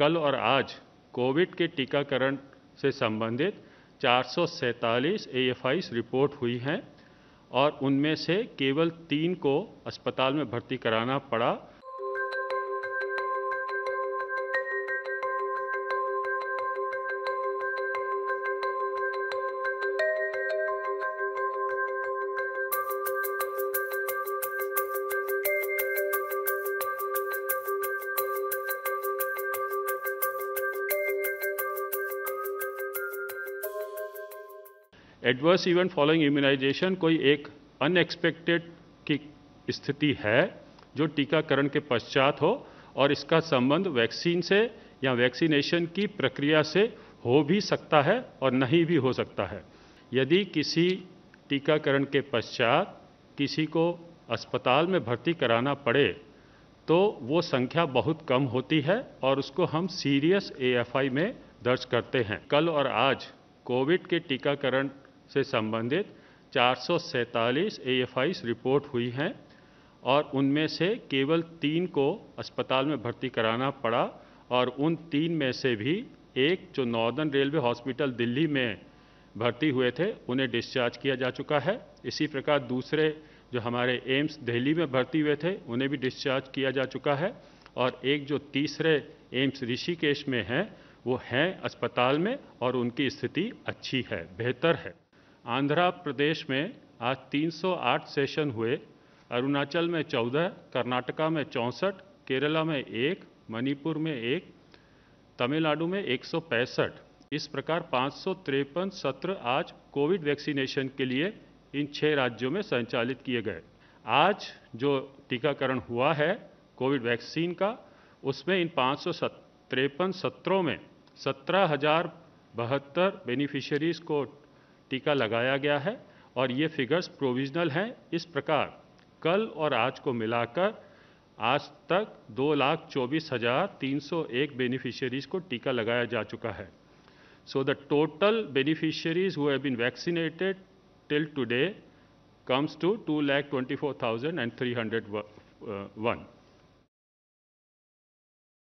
कल और आज कोविड के टीकाकरण से संबंधित चार सौ सैंतालीस रिपोर्ट हुई हैं और उनमें से केवल तीन को अस्पताल में भर्ती कराना पड़ा एडवर्स इवेंट फॉलोइंग इम्यूनाइजेशन कोई एक अनएक्सपेक्टेड की स्थिति है जो टीकाकरण के पश्चात हो और इसका संबंध वैक्सीन से या वैक्सीनेशन की प्रक्रिया से हो भी सकता है और नहीं भी हो सकता है यदि किसी टीकाकरण के पश्चात किसी को अस्पताल में भर्ती कराना पड़े तो वो संख्या बहुत कम होती है और उसको हम सीरियस एएफआई में दर्ज करते हैं कल और आज कोविड के टीकाकरण से संबंधित चार सौ रिपोर्ट हुई हैं और उनमें से केवल तीन को अस्पताल में भर्ती कराना पड़ा और उन तीन में से भी एक जो नॉर्दर्न रेलवे हॉस्पिटल दिल्ली में भर्ती हुए थे उन्हें डिस्चार्ज किया जा चुका है इसी प्रकार दूसरे जो हमारे एम्स दिल्ली में भर्ती हुए थे उन्हें भी डिस्चार्ज किया जा चुका है और एक जो तीसरे एम्स ऋषिकेश में हैं वो हैं अस्पताल में और उनकी स्थिति अच्छी है बेहतर है आंध्र प्रदेश में आज 308 सेशन हुए अरुणाचल में 14, कर्नाटका में चौंसठ केरला में एक मणिपुर में एक तमिलनाडु में एक इस प्रकार पाँच सत्र आज कोविड वैक्सीनेशन के लिए इन छः राज्यों में संचालित किए गए आज जो टीकाकरण हुआ है कोविड वैक्सीन का उसमें इन पाँच सौ सत्रों में सत्रह हज़ार बहत्तर बेनिफिशरीज़ को टीका लगाया गया है और ये फिगर्स प्रोविजनल हैं इस प्रकार कल और आज को मिलाकर आज तक दो लाख चौबीस हज़ार तीन सौ एक बेनिफिशियरीज को टीका लगाया जा चुका है so the total beneficiaries who have been vaccinated till today three hundred one